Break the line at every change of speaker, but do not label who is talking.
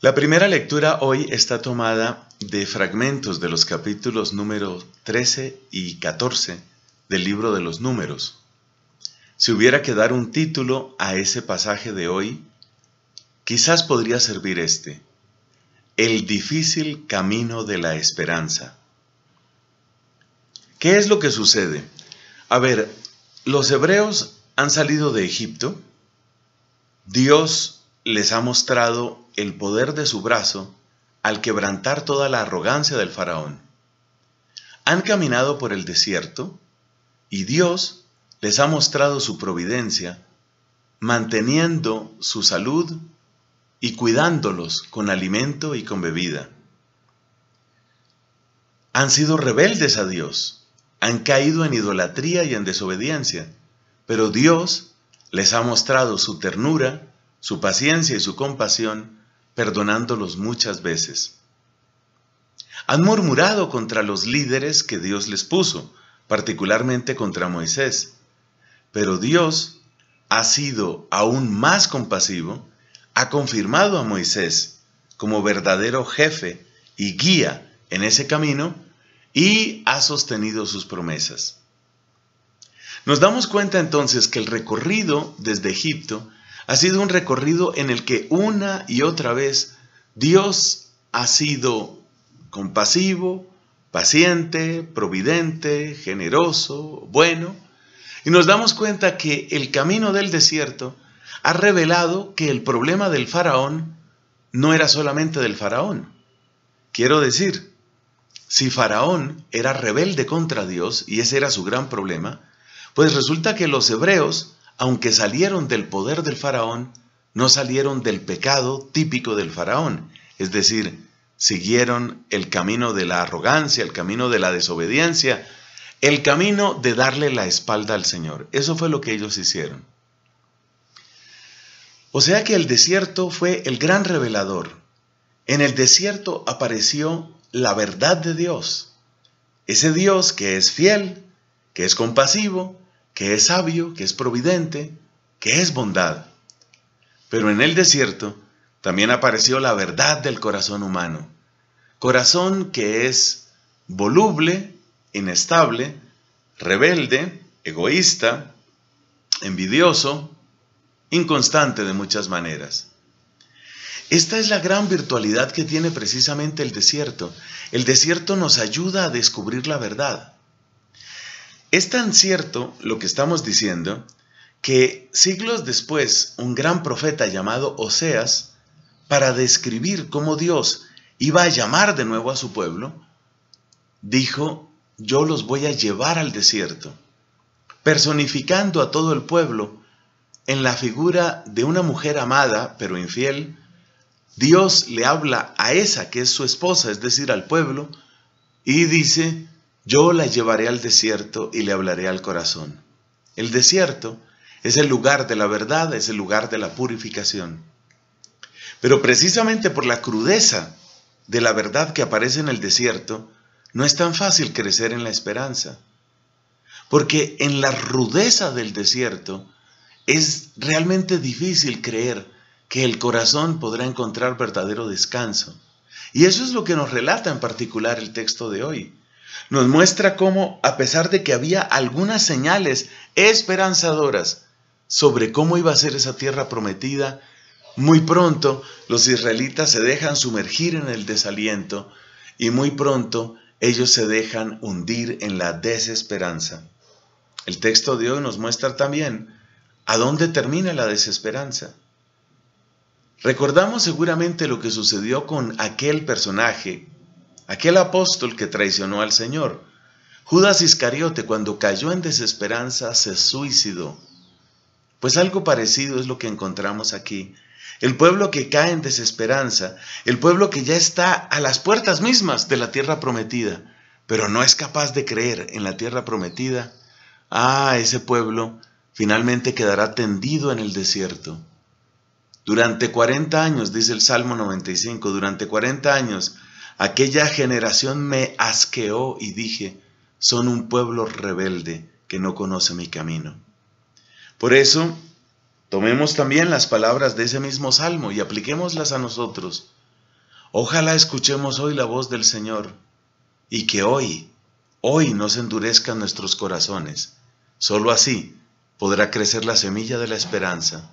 La primera lectura hoy está tomada de fragmentos de los capítulos número 13 y 14 del libro de los números. Si hubiera que dar un título a ese pasaje de hoy, quizás podría servir este, El difícil camino de la esperanza. ¿Qué es lo que sucede? A ver, los hebreos han salido de Egipto, Dios les ha mostrado el poder de su brazo al quebrantar toda la arrogancia del faraón. Han caminado por el desierto y Dios les ha mostrado su providencia, manteniendo su salud y cuidándolos con alimento y con bebida. Han sido rebeldes a Dios, han caído en idolatría y en desobediencia, pero Dios les ha mostrado su ternura, su paciencia y su compasión perdonándolos muchas veces. Han murmurado contra los líderes que Dios les puso, particularmente contra Moisés. Pero Dios ha sido aún más compasivo, ha confirmado a Moisés como verdadero jefe y guía en ese camino y ha sostenido sus promesas. Nos damos cuenta entonces que el recorrido desde Egipto ha sido un recorrido en el que una y otra vez Dios ha sido compasivo, paciente, providente, generoso, bueno, y nos damos cuenta que el camino del desierto ha revelado que el problema del faraón no era solamente del faraón. Quiero decir, si faraón era rebelde contra Dios, y ese era su gran problema, pues resulta que los hebreos aunque salieron del poder del faraón, no salieron del pecado típico del faraón, es decir, siguieron el camino de la arrogancia, el camino de la desobediencia, el camino de darle la espalda al Señor. Eso fue lo que ellos hicieron. O sea que el desierto fue el gran revelador. En el desierto apareció la verdad de Dios. Ese Dios que es fiel, que es compasivo, que es sabio, que es providente, que es bondad. Pero en el desierto también apareció la verdad del corazón humano. Corazón que es voluble, inestable, rebelde, egoísta, envidioso, inconstante de muchas maneras. Esta es la gran virtualidad que tiene precisamente el desierto. El desierto nos ayuda a descubrir la verdad. Es tan cierto lo que estamos diciendo que siglos después un gran profeta llamado Oseas, para describir cómo Dios iba a llamar de nuevo a su pueblo, dijo, yo los voy a llevar al desierto, personificando a todo el pueblo en la figura de una mujer amada pero infiel, Dios le habla a esa que es su esposa, es decir, al pueblo, y dice, yo la llevaré al desierto y le hablaré al corazón. El desierto es el lugar de la verdad, es el lugar de la purificación. Pero precisamente por la crudeza de la verdad que aparece en el desierto, no es tan fácil crecer en la esperanza. Porque en la rudeza del desierto es realmente difícil creer que el corazón podrá encontrar verdadero descanso. Y eso es lo que nos relata en particular el texto de hoy nos muestra cómo, a pesar de que había algunas señales esperanzadoras sobre cómo iba a ser esa tierra prometida, muy pronto los israelitas se dejan sumergir en el desaliento y muy pronto ellos se dejan hundir en la desesperanza. El texto de hoy nos muestra también a dónde termina la desesperanza. Recordamos seguramente lo que sucedió con aquel personaje aquel apóstol que traicionó al Señor. Judas Iscariote, cuando cayó en desesperanza, se suicidó. Pues algo parecido es lo que encontramos aquí. El pueblo que cae en desesperanza, el pueblo que ya está a las puertas mismas de la tierra prometida, pero no es capaz de creer en la tierra prometida, ah, ese pueblo finalmente quedará tendido en el desierto. Durante 40 años, dice el Salmo 95, durante 40 años Aquella generación me asqueó y dije, son un pueblo rebelde que no conoce mi camino. Por eso, tomemos también las palabras de ese mismo salmo y apliquémoslas a nosotros. Ojalá escuchemos hoy la voz del Señor y que hoy, hoy no se endurezcan nuestros corazones. Solo así podrá crecer la semilla de la esperanza.